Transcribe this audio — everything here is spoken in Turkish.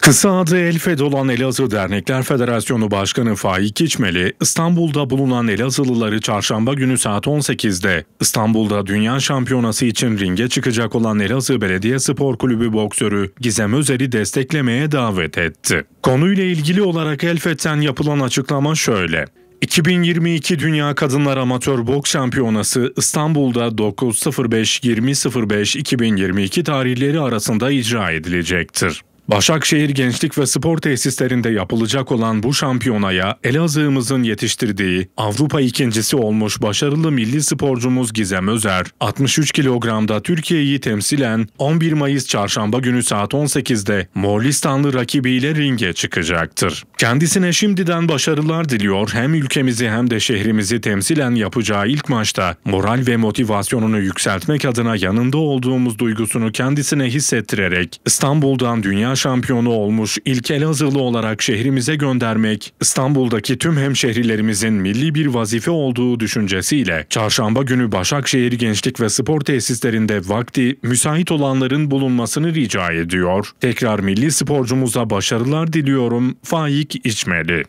Kısa adı Elfed olan Elazığ Dernekler Federasyonu Başkanı Faik İçmeli, İstanbul'da bulunan Elazığlıları çarşamba günü saat 18'de İstanbul'da Dünya Şampiyonası için ringe çıkacak olan Elazığ Belediye Spor Kulübü boksörü Gizem Özer'i desteklemeye davet etti. Konuyla ilgili olarak Elfed'den yapılan açıklama şöyle. 2022 Dünya Kadınlar Amatör Boks Şampiyonası İstanbul'da 9.05-20.05-2022 tarihleri arasında icra edilecektir. Başakşehir Gençlik ve Spor Tesislerinde yapılacak olan bu şampiyonaya Elazığ'ımızın yetiştirdiği Avrupa ikincisi olmuş başarılı milli sporcumuz Gizem Özer, 63 kilogramda Türkiye'yi temsilen 11 Mayıs çarşamba günü saat 18'de Moğolistanlı rakibiyle ringe çıkacaktır. Kendisine şimdiden başarılar diliyor. Hem ülkemizi hem de şehrimizi temsilen yapacağı ilk maçta moral ve motivasyonunu yükseltmek adına yanında olduğumuz duygusunu kendisine hissettirerek İstanbul'dan dünya şampiyonu olmuş ilk Elazığlı olarak şehrimize göndermek, İstanbul'daki tüm hemşehrilerimizin milli bir vazife olduğu düşüncesiyle çarşamba günü Başakşehir Gençlik ve Spor Tesislerinde vakti müsait olanların bulunmasını rica ediyor. Tekrar milli sporcumuza başarılar diliyorum. Faik içmeli.